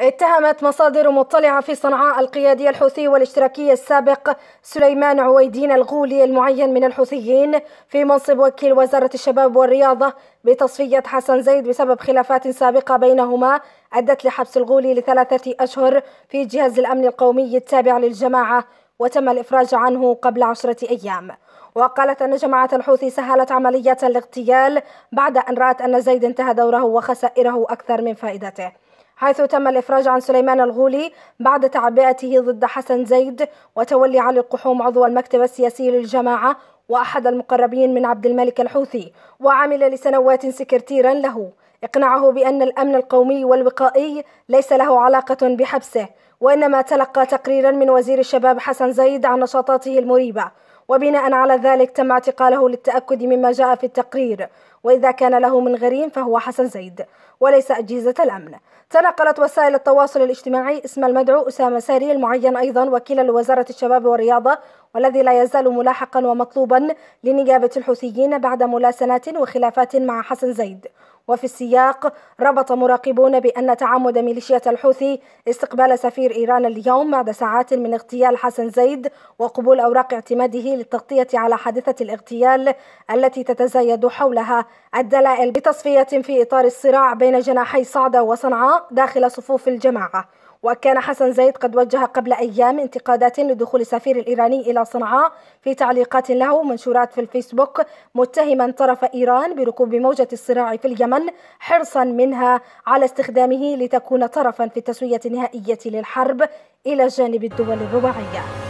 اتهمت مصادر مطلعة في صنعاء القيادي الحوثي والاشتراكي السابق سليمان عويدين الغولي المعين من الحوثيين في منصب وكيل وزارة الشباب والرياضة بتصفية حسن زيد بسبب خلافات سابقة بينهما أدت لحبس الغولي لثلاثة أشهر في جهاز الأمن القومي التابع للجماعة وتم الإفراج عنه قبل عشرة أيام وقالت أن جماعة الحوثي سهلت عملية الاغتيال بعد أن رأت أن زيد انتهى دوره وخسائره أكثر من فائدته حيث تم الإفراج عن سليمان الغولي بعد تعبئته ضد حسن زيد وتولي علي القحوم عضو المكتب السياسي للجماعة وأحد المقربين من عبد الملك الحوثي وعمل لسنوات سكرتيرا له إقنعه بأن الأمن القومي والوقائي ليس له علاقة بحبسه وإنما تلقى تقريرا من وزير الشباب حسن زيد عن نشاطاته المريبة وبناء على ذلك تم اعتقاله للتأكد مما جاء في التقرير وإذا كان له من غريم فهو حسن زيد وليس أجهزة الأمن تنقلت وسائل التواصل الاجتماعي اسم المدعو أسامة ساري المعين أيضا وكيلا لوزارة الشباب والرياضة والذي لا يزال ملاحقا ومطلوبا لنيابة الحوثيين بعد ملاسنات وخلافات مع حسن زيد وفي السياق ربط مراقبون بأن تعمد ميليشيا الحوثي استقبال سفير إيران اليوم بعد ساعات من اغتيال حسن زيد وقبول أوراق اعتماده للتغطية على حادثة الاغتيال التي تتزايد حولها الدلائل بتصفية في إطار الصراع بين جناحي صعدة وصنعاء داخل صفوف الجماعة وكان حسن زيد قد وجه قبل أيام انتقادات لدخول السفير الإيراني إلى صنعاء في تعليقات له منشورات في الفيسبوك متهما طرف إيران بركوب موجة الصراع في اليمن حرصا منها على استخدامه لتكون طرفا في التسوية النهائية للحرب إلى جانب الدول الرباعية